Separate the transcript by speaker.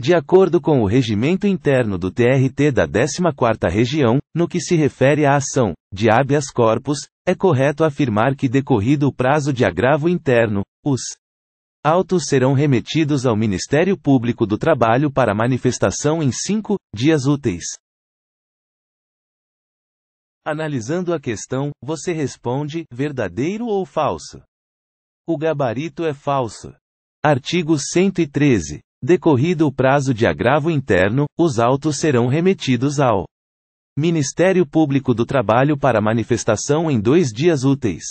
Speaker 1: De acordo com o regimento interno do TRT da 14ª Região, no que se refere à ação de habeas corpus, é correto afirmar que decorrido o prazo de agravo interno, os autos serão remetidos ao Ministério Público do Trabalho para manifestação em cinco dias úteis. Analisando a questão, você responde: verdadeiro ou falso? O gabarito é falso. Artigo 113. Decorrido o prazo de agravo interno, os autos serão remetidos ao Ministério Público do Trabalho para manifestação em dois dias úteis.